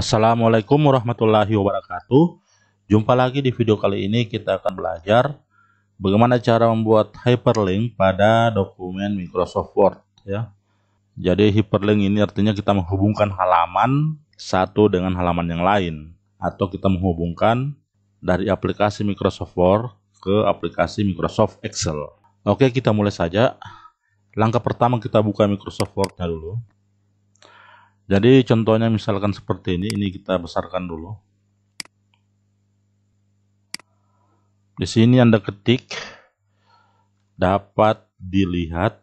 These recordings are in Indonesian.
Assalamualaikum warahmatullahi wabarakatuh. Jumpa lagi di video kali ini kita akan belajar bagaimana cara membuat hyperlink pada dokumen Microsoft Word ya. Jadi hyperlink ini artinya kita menghubungkan halaman satu dengan halaman yang lain atau kita menghubungkan dari aplikasi Microsoft Word ke aplikasi Microsoft Excel. Oke, kita mulai saja. Langkah pertama kita buka Microsoft Word-nya dulu. Jadi contohnya misalkan seperti ini, ini kita besarkan dulu. Di sini Anda ketik dapat dilihat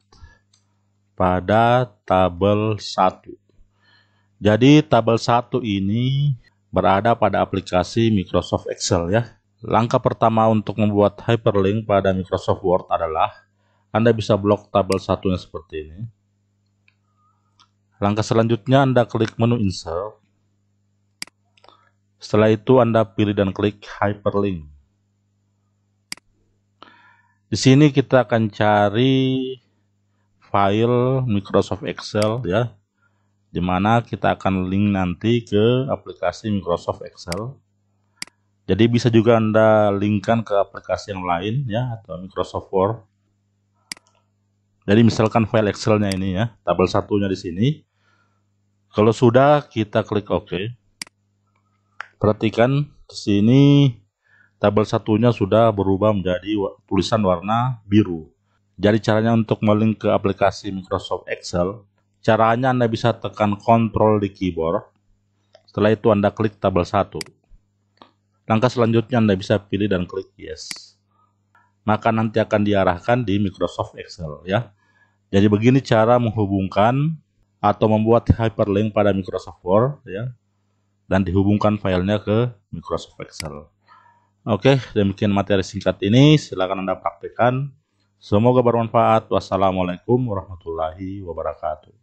pada tabel 1. Jadi tabel 1 ini berada pada aplikasi Microsoft Excel ya. Langkah pertama untuk membuat hyperlink pada Microsoft Word adalah Anda bisa blok tabel satunya seperti ini Langkah selanjutnya Anda klik menu Insert. Setelah itu Anda pilih dan klik Hyperlink. Di sini kita akan cari file Microsoft Excel ya. Di mana kita akan link nanti ke aplikasi Microsoft Excel. Jadi bisa juga Anda linkkan ke aplikasi yang lain ya atau Microsoft Word jadi misalkan file Excel-nya ini ya, tabel satunya di sini. Kalau sudah kita klik OK. Perhatikan di sini tabel satunya sudah berubah menjadi tulisan warna biru. Jadi caranya untuk melink ke aplikasi Microsoft Excel, caranya Anda bisa tekan Ctrl di keyboard. Setelah itu Anda klik tabel satu. Langkah selanjutnya Anda bisa pilih dan klik yes maka nanti akan diarahkan di Microsoft Excel ya. Jadi begini cara menghubungkan atau membuat hyperlink pada Microsoft Word ya dan dihubungkan filenya ke Microsoft Excel. Oke, demikian materi singkat ini. Silakan Anda praktekkan. Semoga bermanfaat. Wassalamualaikum warahmatullahi wabarakatuh.